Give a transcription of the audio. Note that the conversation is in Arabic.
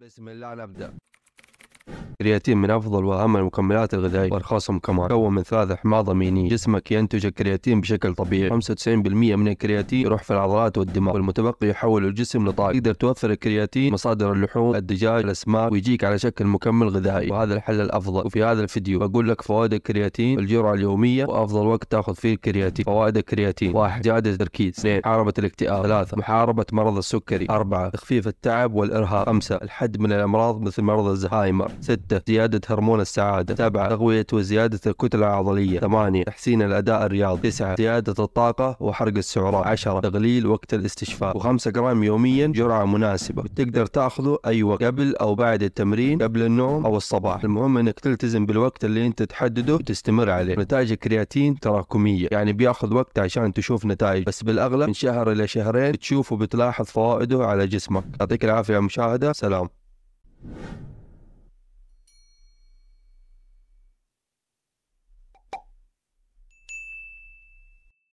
بسم الله نبدأ الكرياتين من أفضل وأهم المكملات الغذائية وأرخصهم كمان مكون من ثلاث أحماض أمينية جسمك ينتج الكرياتين بشكل طبيعي 95% من الكرياتين يروح في العضلات والدماغ والمتبقي يحول الجسم لطاقة تقدر توفر الكرياتين مصادر اللحوم الدجاج الأسماك ويجيك على شكل مكمل غذائي وهذا الحل الأفضل وفي هذا الفيديو بقول لك فوائد الكرياتين الجرعة اليومية وأفضل وقت تاخذ فيه الكرياتين فوائد الكرياتين واحد زيادة التركيز اثنين محاربة الاكتئاب ثلاثه محاربة مرض السكري اربعه تخفيف التعب والإرهاق خمسه الحد من الأمراض مثل مرض الزهايمر ستة 6 زيادة هرمون السعادة سبعة تقوية وزيادة الكتلة العضلية ثمانية تحسين الأداء الرياضي تسعة زيادة الطاقة وحرق السعرات عشرة تقليل وقت الاستشفاء وخمسة جرام يوميا جرعة مناسبة تقدر تاخذه أي أيوة وقت قبل أو بعد التمرين قبل النوم أو الصباح المهم أنك تلتزم بالوقت اللي أنت تحدده وتستمر عليه نتائج الكرياتين تراكمية يعني بياخذ وقت عشان تشوف نتائج بس بالأغلب من شهر إلى شهرين تشوف وبتلاحظ فوائده على جسمك يعطيك العافية يا مشاهدة سلام